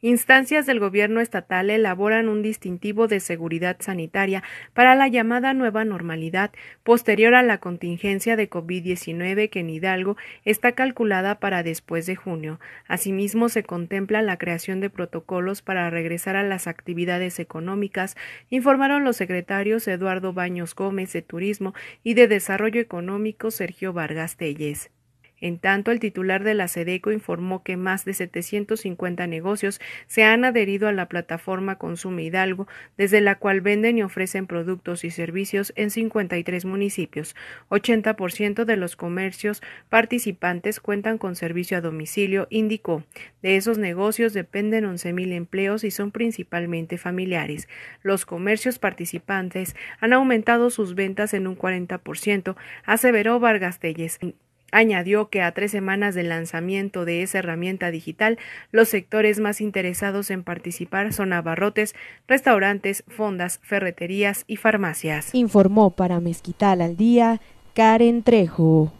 Instancias del gobierno estatal elaboran un distintivo de seguridad sanitaria para la llamada nueva normalidad posterior a la contingencia de COVID-19 que en Hidalgo está calculada para después de junio. Asimismo, se contempla la creación de protocolos para regresar a las actividades económicas, informaron los secretarios Eduardo Baños Gómez de Turismo y de Desarrollo Económico Sergio Vargas Telles. En tanto, el titular de la SEDECO informó que más de 750 negocios se han adherido a la plataforma Consume Hidalgo, desde la cual venden y ofrecen productos y servicios en 53 municipios. 80% de los comercios participantes cuentan con servicio a domicilio, indicó. De esos negocios dependen 11.000 empleos y son principalmente familiares. Los comercios participantes han aumentado sus ventas en un 40%, aseveró Vargas Telles. Añadió que a tres semanas del lanzamiento de esa herramienta digital, los sectores más interesados en participar son abarrotes, restaurantes, fondas, ferreterías y farmacias. Informó para Mezquital al Día Karen Trejo.